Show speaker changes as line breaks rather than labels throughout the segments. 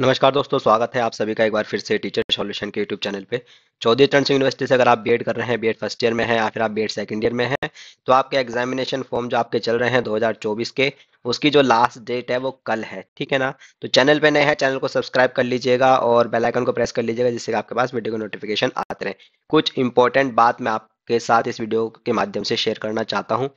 नमस्कार दोस्तों स्वागत है आप सभी का एक बार फिर से टीचर सॉल्यूशन के यूट्यूब चैनल पे चौधरी चरण सिंह यूनिवर्सिटी से अगर आप बीएड कर रहे हैं बीएड फर्स्ट ईयर में है या फिर आप बीएड सेकंड ईयर में है तो आपके एग्जामिनेशन फॉर्म जो आपके चल रहे हैं 2024 के उसकी जो लास्ट डेट है वो कल है ठीक है ना तो चैनल पे नए हैं चैनल को सब्सक्राइब कर लीजिएगा और बेलाइकन को प्रेस कर लीजिएगा जिससे आपके पास वीडियो के नोटिफिकेशन आते रहे कुछ इंपॉर्टेंट बात मैं आपके साथ इस वीडियो के माध्यम से शेयर करना चाहता हूँ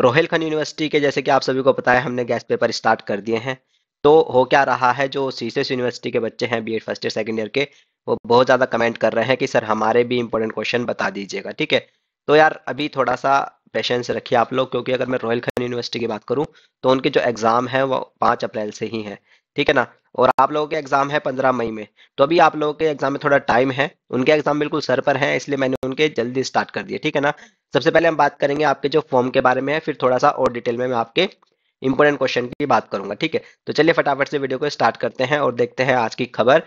रोहिलखंड यूनिवर्सिटी के जैसे कि आप सभी को पता है हमने गैस पेपर स्टार्ट कर दिए हैं तो हो क्या रहा है जो सीसेस यूनिवर्सिटी के बच्चे हैं B Ed first year second year के वो बहुत ज़्यादा कमेंट कर रहे हैं कि सर हमारे भी इंपॉर्टेंट क्वेश्चन बता दीजिएगा ठीक है तो यार अभी थोड़ा सा पेशेंस रखिए आप लोग क्योंकि अगर मैं रॉयल खान यूनिवर्सिटी की बात करूँ तो उनके जो एग्ज़ाम है वो पाँच अप्रैल से ही है ठीक है ना और आप लोगों के एग्ज़ाम है पंद्रह मई में तो अभी आप लोगों के एग्ज़ाम में थोड़ा टाइम है उनके एग्ज़ाम बिल्कुल सर पर हैं इसलिए मैंने उनके जल्दी स्टार्ट कर दिए ठीक है ना सबसे पहले हम बात करेंगे आपके जो फॉर्म के बारे में है फिर थोड़ा सा और डिटेल में मैं आपके इंपॉर्टेंट क्वेश्चन की बात करूंगा ठीक है तो चलिए फटाफट से वीडियो को स्टार्ट करते हैं और देखते हैं आज की खबर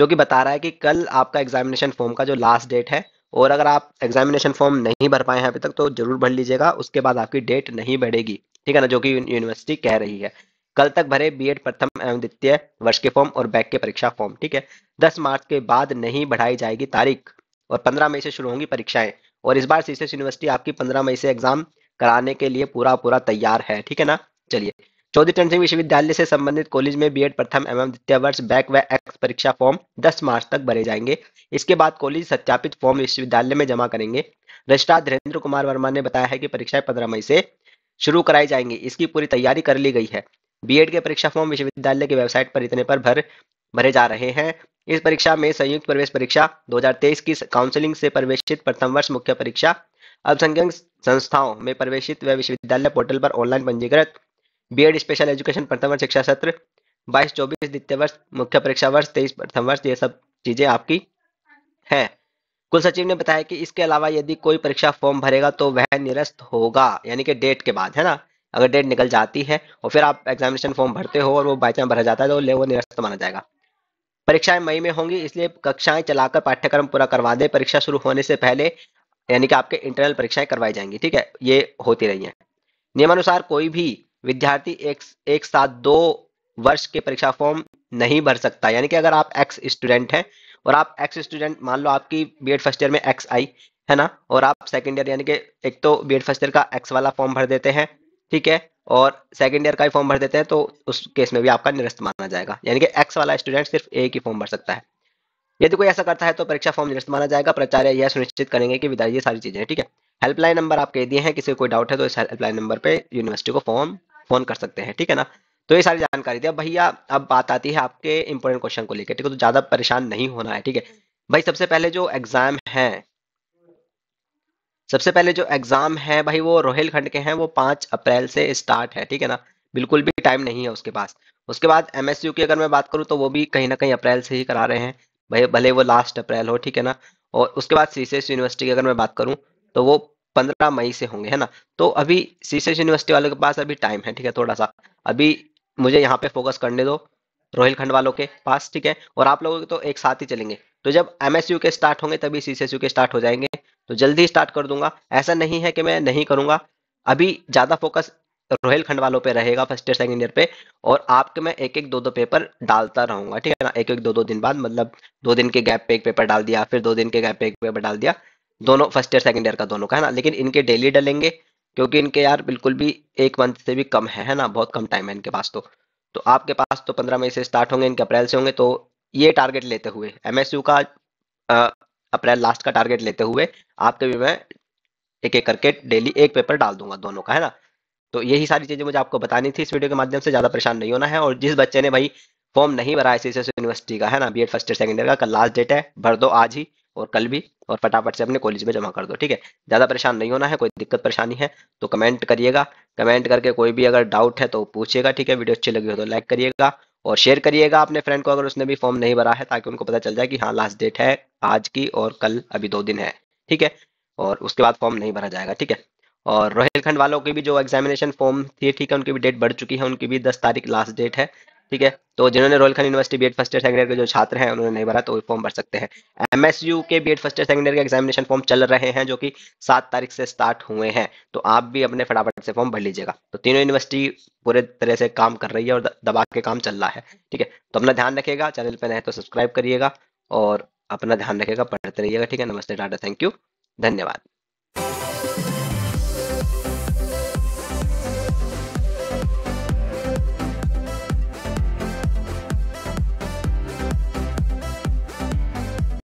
जो कि बता रहा है कि कल आपका एग्जामिनेशन फॉर्म का जो लास्ट डेट है और अगर आप एग्जामिनेशन फॉर्म नहीं भर पाए हैं अभी तक तो जरूर भर लीजिएगा उसके बाद आपकी डेट नहीं बढ़ेगी ठीक है ना जो कि यूनिवर्सिटी कह रही है कल तक भरे बीएड प्रथम एवं द्वितीय वर्ष के फॉर्म और बैक के परीक्षा फॉर्म ठीक है 10 मार्च के बाद नहीं बढ़ाई जाएगी तारीख और 15 मई से शुरू होंगी परीक्षाएं और इस बार सीसीएस यूनिवर्सिटी आपकी 15 मई से एग्जाम कराने के लिए पूरा पूरा तैयार है ठीक है ना चलिए चौधरी चरण सिंह विश्वविद्यालय से संबंधित कॉलेज में बीएड प्रथम एवं द्वितीय वर्ष बैक व एक्स परीक्षा फॉर्म 10 मार्च तक भरे जाएंगे इसके बाद कॉलेज सत्यापित फॉर्म विश्वविद्यालय में जमा करेंगे रजिस्ट्रार धीरेन्द्र कुमार वर्मा ने बताया है कि परीक्षाएं पंद्रह मई से शुरू कराई जाएंगी इसकी पूरी तैयारी कर ली गई है बी के परीक्षा फॉर्म विश्वविद्यालय की वेबसाइट पर इतने पर भर भरे जा रहे हैं इस परीक्षा में संयुक्त प्रवेश परीक्षा 2023 की काउंसलिंग से प्रवेशित प्रथम वर्ष मुख्य परीक्षा अल्पसंख्यक संस्थाओं में प्रवेशित व विश्वविद्यालय पोर्टल पर ऑनलाइन पंजीकृत बीएड स्पेशल एजुकेशन प्रथम वर्ष शिक्षा सत्र बाईस चौबीस द्वितीय वर्ष मुख्य परीक्षा वर्ष तेईस प्रथम वर्ष ये सब चीजें आपकी है कुल सचिव ने बताया कि इसके अलावा यदि कोई परीक्षा फॉर्म भरेगा तो वह निरस्त होगा यानी कि डेट के बाद है ना अगर डेट निकल जाती है और फिर आप एग्जामिनेशन फॉर्म भरते हो और वो बाई चांस भरा जाता है तो वो निरस्त माना जाएगा परीक्षाएं मई में होंगी इसलिए कक्षाएं चलाकर पाठ्यक्रम पूरा करवा दे परीक्षा शुरू होने से पहले यानी कि आपके इंटरनल परीक्षाएं करवाई जाएंगी ठीक है ये होती रही है नियमानुसार कोई भी विद्यार्थी एक एक साथ दो वर्ष के परीक्षा फॉर्म नहीं भर सकता यानी कि अगर आप एक्स स्टूडेंट हैं और आप एक्स स्टूडेंट मान लो आपकी बी एड फर्स्ट ईयर में एक्स आई है ना और आप सेकेंड ईयर यानी कि एक तो बी एड फर्स्ट ईयर का एक्स वाला फॉर्म भर देते हैं ठीक है और सेकेंड ईयर का भी फॉर्म भर देते हैं तो उस केस में भी आपका निरस्त माना जाएगा यानी कि एक्स वाला स्टूडेंट सिर्फ एक ही फॉर्म भर सकता है यदि कोई ऐसा करता है तो परीक्षा फॉर्म निरस्त माना जाएगा प्राचार्य यह सुनिश्चित करेंगे कि विद्यार्थी सारी चीजें ठीक है हेल्पलाइन नंबर आप कह दिए हैं किसी कोई डाउट है तो इस हेल्पलाइन नंबर पे यूनिवर्सिटी को फॉर्म फोन कर सकते हैं ठीक है ना तो ये सारी जानकारी दी अब भैया अब बात आती है आपके इंपॉर्टेंट क्वेश्चन को लेकर ठीक है तो ज्यादा परेशान नहीं होना है ठीक है भाई सबसे पहले जो एग्जाम है सबसे पहले जो एग्जाम है भाई वो रोहेलखंड के हैं वो पांच अप्रैल से स्टार्ट है ठीक है ना बिल्कुल भी टाइम नहीं है उसके पास उसके बाद एमएसयू की अगर मैं बात करूँ तो वो भी कहीं ना कहीं अप्रैल से ही करा रहे हैं भाई भले वो लास्ट अप्रैल हो ठीक है ना और उसके बाद सीसीएस यूनिवर्सिटी की अगर मैं बात करूँ तो वो पंद्रह मई से होंगे है ना तो अभी शीशेष यूनिवर्सिटी वालों के पास अभी टाइम है ठीक है थोड़ा सा अभी मुझे यहाँ पे फोकस करने दो रोहिल खंड वालों के पास ठीक है और आप लोगों के तो एक साथ ही चलेंगे तो जब एमएसयू के स्टार्ट होंगे तभी सीसीएसयू के स्टार्ट हो जाएंगे तो जल्दी स्टार्ट कर दूंगा ऐसा नहीं है कि मैं नहीं करूंगा अभी ज़्यादा फोकस रोहिल खंड वालों पे रहेगा फर्स्ट ईयर सेकेंड ईयर पे और आपके मैं एक एक दो दो पेपर डालता रहूंगा ठीक है ना एक एक दो दो दिन बाद मतलब दो दिन के गैप पे एक पेपर डाल दिया फिर दो दिन के गैप पे एक पेपर डाल दिया दोनों फर्स्ट ईयर सेकेंड ईयर का दोनों का है ना लेकिन इनके डेली डलेंगे क्योंकि इनके यार बिल्कुल भी एक मंथ से भी कम है है ना बहुत कम टाइम है इनके पास तो तो आपके पास तो पंद्रह मई से स्टार्ट होंगे इनके अप्रैल से होंगे तो ये टारगेट लेते हुए एमएसयू का अप्रैल लास्ट का टारगेट लेते हुए आपके भी मैं एक एक करके डेली एक पेपर डाल दूंगा दोनों का है ना तो यही सारी चीज़ें मुझे आपको बतानी थी इस वीडियो के माध्यम से ज़्यादा परेशान नहीं होना है और जिस बच्चे ने भाई फॉर्म नहीं भरा है यूनिवर्सिटी का है ना B Ed first year second year का कल लास्ट डेट है भर दो आज ही और कल भी और फटाफट से अपने कॉलेज में जमा कर दो ठीक है ज़्यादा परेशान नहीं होना है कोई दिक्कत परेशानी है तो कमेंट करिएगा कमेंट करके कोई भी अगर डाउट है तो पूछिएगा ठीक है वीडियो अच्छी लगी हो तो लाइक करिएगा और शेयर करिएगा अपने फ्रेंड को अगर उसने भी फॉर्म नहीं भरा है ताकि उनको पता चल जाए कि हाँ लास्ट डेट है आज की और कल अभी दो दिन है ठीक है और उसके बाद फॉर्म नहीं भरा जाएगा ठीक है और रोहिलखंड वालों की भी जो एग्जामिनेशन फॉर्म थी ठीक है उनकी भी डेट बढ़ चुकी है उनकी भी दस तारीख लास्ट डेट है ठीक है तो जिन्होंने Royal Khan university B Ed first year second year के जो छात्र हैं उन्होंने नहीं भरा तो फॉर्म भर सकते हैं एमएसयू के B Ed first year second year के एग्जामिनेशन फॉर्म चल रहे हैं जो कि सात तारीख से स्टार्ट हुए हैं तो आप भी अपने फटाफट से फॉर्म भर लीजिएगा तो तीनों यूनिवर्सिटी पूरे तरह से काम कर रही है और दबा के काम चल रहा है ठीक है तो अपना ध्यान रखेगा चैनल पर नहीं तो सब्सक्राइब करिएगा और अपना ध्यान रखेगा पढ़ते रहिएगा ठीक है नमस्ते डाटा थैंक यू धन्यवाद